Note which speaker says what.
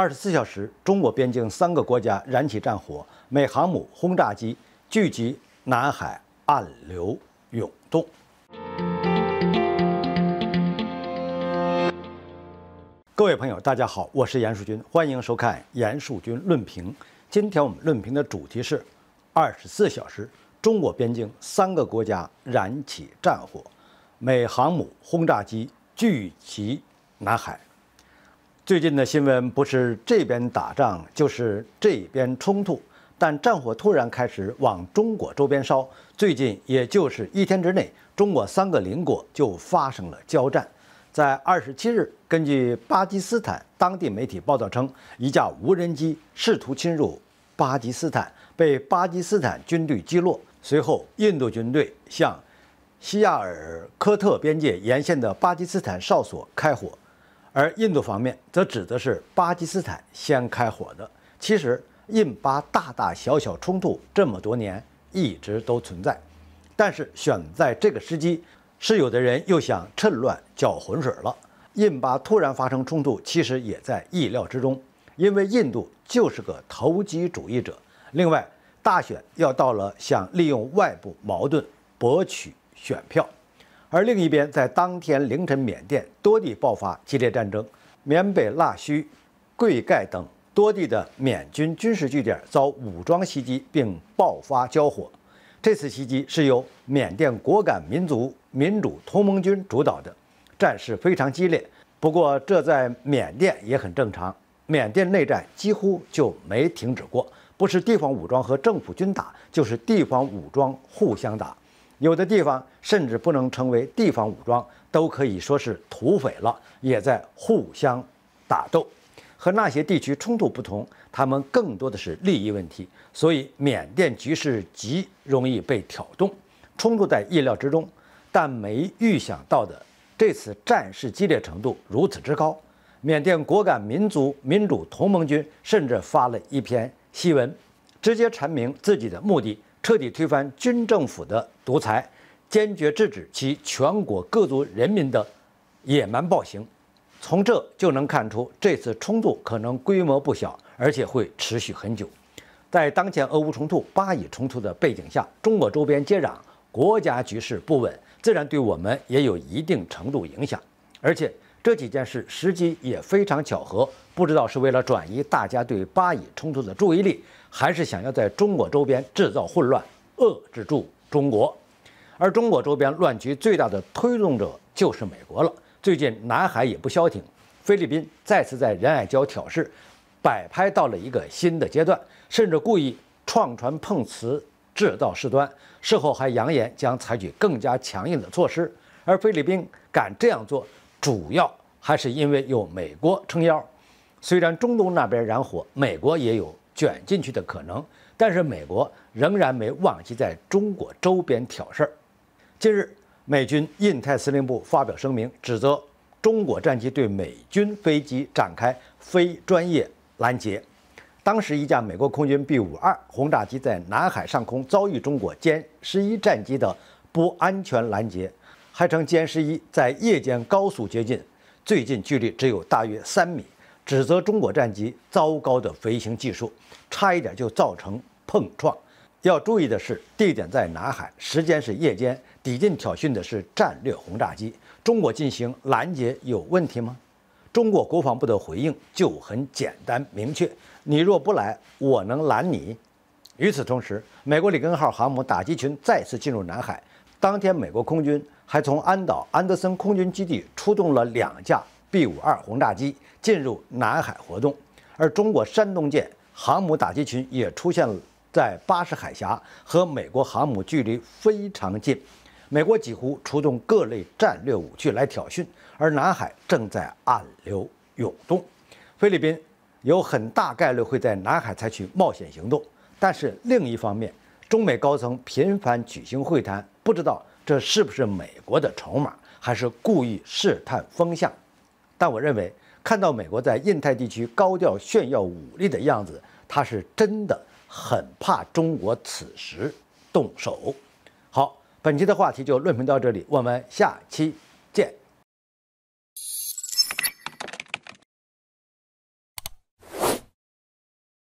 Speaker 1: 二十四小时，中国边境三个国家燃起战火，美航母轰炸机聚集南海，暗流涌动。各位朋友，大家好，我是严树军，欢迎收看严树军论评。今天我们论评的主题是：二十四小时，中国边境三个国家燃起战火，美航母轰炸机聚集南海。最近的新闻不是这边打仗就是这边冲突，但战火突然开始往中国周边烧。最近也就是一天之内，中国三个邻国就发生了交战。在二十七日，根据巴基斯坦当地媒体报道称，一架无人机试图侵入巴基斯坦，被巴基斯坦军队击落。随后，印度军队向西亚尔科特边界沿线的巴基斯坦哨所开火。而印度方面则指的是巴基斯坦先开火的。其实，印巴大大小小冲突这么多年一直都存在，但是选在这个时机，是有的人又想趁乱搅浑水了。印巴突然发生冲突，其实也在意料之中，因为印度就是个投机主义者。另外，大选要到了，想利用外部矛盾博取选票。而另一边，在当天凌晨，缅甸多地爆发激烈战争，缅北腊戌、贵盖等多地的缅军军事据点遭武装袭击，并爆发交火。这次袭击是由缅甸果敢民族民主同盟军主导的，战事非常激烈。不过，这在缅甸也很正常，缅甸内战几乎就没停止过，不是地方武装和政府军打，就是地方武装互相打。有的地方甚至不能称为地方武装，都可以说是土匪了，也在互相打斗。和那些地区冲突不同，他们更多的是利益问题，所以缅甸局势极容易被挑动。冲突在意料之中，但没预想到的，这次战事激烈程度如此之高。缅甸果敢民族民主同盟军甚至发了一篇檄文，直接阐明自己的目的。彻底推翻军政府的独裁，坚决制止其全国各族人民的野蛮暴行。从这就能看出，这次冲突可能规模不小，而且会持续很久。在当前俄乌冲突、巴以冲突的背景下，中国周边接壤国家局势不稳，自然对我们也有一定程度影响，而且。这几件事时机也非常巧合，不知道是为了转移大家对巴以冲突的注意力，还是想要在中国周边制造混乱，遏制住中国。而中国周边乱局最大的推动者就是美国了。最近南海也不消停，菲律宾再次在仁爱礁挑事，摆拍到了一个新的阶段，甚至故意撞船碰瓷制造事端，事后还扬言将采取更加强硬的措施。而菲律宾敢这样做。主要还是因为有美国撑腰，虽然中东那边燃火，美国也有卷进去的可能，但是美国仍然没忘记在中国周边挑事儿。近日，美军印太司令部发表声明，指责中国战机对美军飞机展开非专业拦截。当时，一架美国空军 B 五二轰炸机在南海上空遭遇中国歼十一战机的不安全拦截。还称歼十一在夜间高速接近，最近距离只有大约三米，指责中国战机糟糕的飞行技术，差一点就造成碰撞。要注意的是，地点在南海，时间是夜间，抵近挑衅的是战略轰炸机，中国进行拦截有问题吗？中国国防部的回应就很简单明确：你若不来，我能拦你。与此同时，美国里根号航母打击群再次进入南海。当天，美国空军。还从安岛安德森空军基地出动了两架 B 五二轰炸机进入南海活动，而中国山东舰航母打击群也出现在巴士海峡，和美国航母距离非常近。美国几乎出动各类战略武器来挑衅，而南海正在暗流涌动。菲律宾有很大概率会在南海采取冒险行动，但是另一方面，中美高层频繁举行会谈，不知道。这是不是美国的筹码，还是故意试探风向？但我认为，看到美国在印太地区高调炫耀武力的样子，他是真的很怕中国此时动手。好，本期的话题就论评到这里，我们下期。